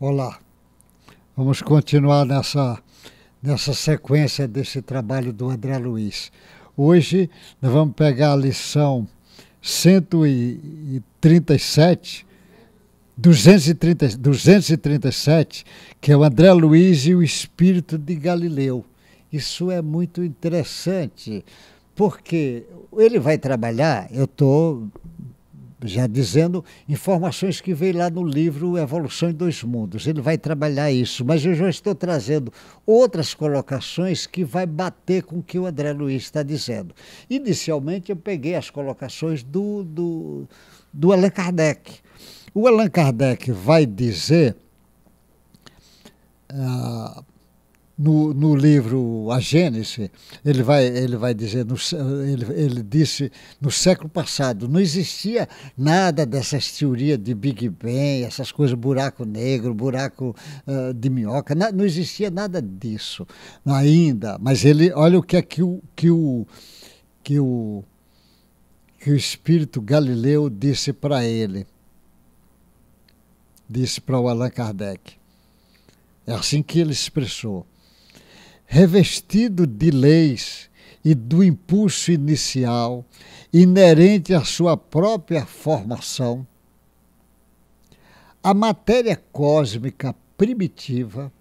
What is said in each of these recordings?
Olá. Vamos continuar nessa, nessa sequência desse trabalho do André Luiz. Hoje nós vamos pegar a lição 137, 230, 237, que é o André Luiz e o Espírito de Galileu. Isso é muito interessante, porque ele vai trabalhar, eu estou já dizendo informações que veio lá no livro Evolução em Dois Mundos. Ele vai trabalhar isso, mas eu já estou trazendo outras colocações que vai bater com o que o André Luiz está dizendo. Inicialmente eu peguei as colocações do, do, do Allan Kardec. O Allan Kardec vai dizer. Uh, no, no livro A Gênese, ele vai, ele vai dizer, no, ele, ele disse, no século passado, não existia nada dessas teorias de Big Bang, essas coisas, buraco negro, buraco uh, de minhoca, na, não existia nada disso ainda. Mas ele, olha o que é que o, que o, que o, que o espírito Galileu disse para ele, disse para o Allan Kardec. É assim que ele expressou revestido de leis e do impulso inicial inerente à sua própria formação, a matéria cósmica primitiva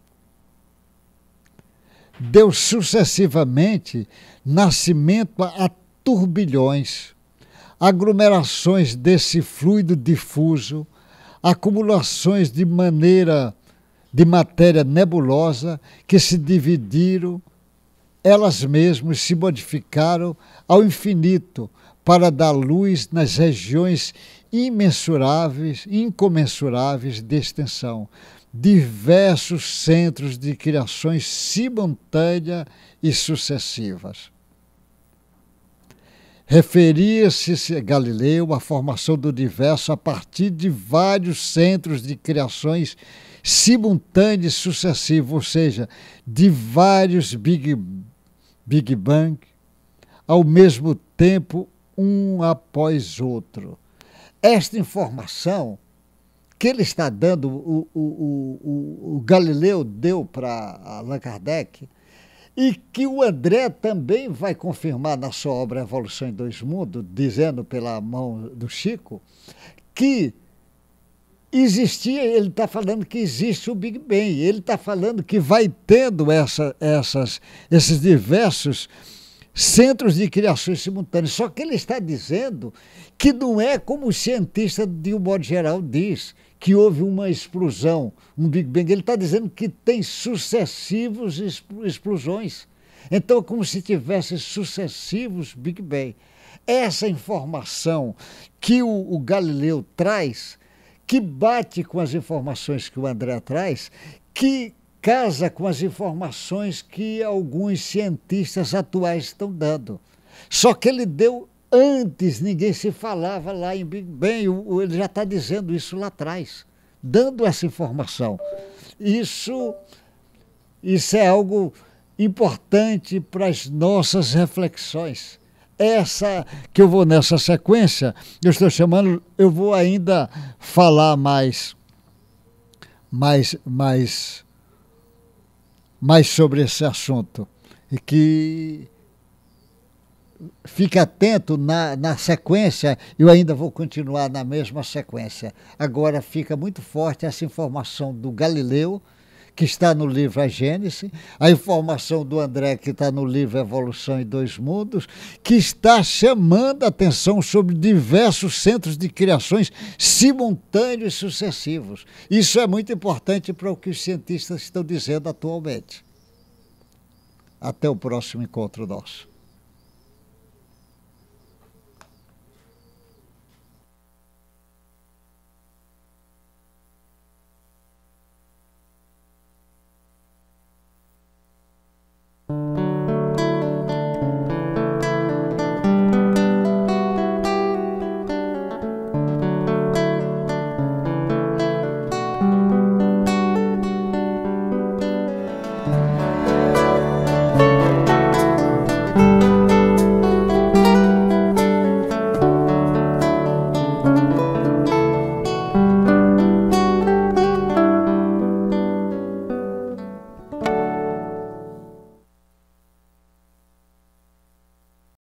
deu sucessivamente nascimento a turbilhões, aglomerações desse fluido difuso, acumulações de maneira de matéria nebulosa que se dividiram elas mesmas se modificaram ao infinito para dar luz nas regiões imensuráveis, incomensuráveis de extensão. Diversos centros de criações simultâneas e sucessivas. Referia-se Galileu à formação do universo a partir de vários centros de criações simultâneos sucessivos, ou seja, de vários Big, Big Bang ao mesmo tempo, um após outro. Esta informação que ele está dando, o, o, o, o Galileu deu para Allan Kardec, e que o André também vai confirmar na sua obra Evolução em Dois Mundos, dizendo pela mão do Chico, que existia, ele está falando que existe o Big Bang, ele está falando que vai tendo essa, essas, esses diversos centros de criações simultâneas. Só que ele está dizendo que não é como o cientista, de um modo geral, diz, que houve uma explosão, um Big Bang. Ele está dizendo que tem sucessivos explosões. Então, é como se tivesse sucessivos Big Bang. Essa informação que o, o Galileu traz que bate com as informações que o André traz, que casa com as informações que alguns cientistas atuais estão dando. Só que ele deu antes, ninguém se falava lá em Big Bang, ele já está dizendo isso lá atrás, dando essa informação. Isso, isso é algo importante para as nossas reflexões essa que eu vou nessa sequência, eu estou chamando, eu vou ainda falar mais mais mais mais sobre esse assunto e que fique atento na, na sequência, eu ainda vou continuar na mesma sequência. Agora fica muito forte essa informação do Galileu, que está no livro A Gênese, a informação do André, que está no livro Evolução em Dois Mundos, que está chamando a atenção sobre diversos centros de criações simultâneos e sucessivos. Isso é muito importante para o que os cientistas estão dizendo atualmente. Até o próximo encontro nosso.